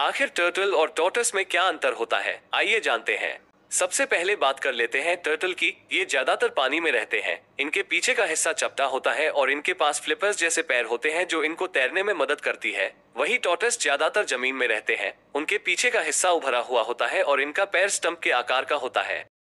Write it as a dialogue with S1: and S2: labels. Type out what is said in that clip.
S1: आखिर टर्टल और टोटस में क्या अंतर होता है आइए जानते हैं सबसे पहले बात कर लेते हैं टर्टल की ये ज्यादातर पानी में रहते हैं इनके पीछे का हिस्सा चपटा होता है और इनके पास फ्लिपर्स जैसे पैर होते हैं जो इनको तैरने में मदद करती है वही टॉटस ज्यादातर जमीन में रहते हैं उनके पीछे का हिस्सा उभरा हुआ होता है और इनका पैर स्टंप के आकार का होता है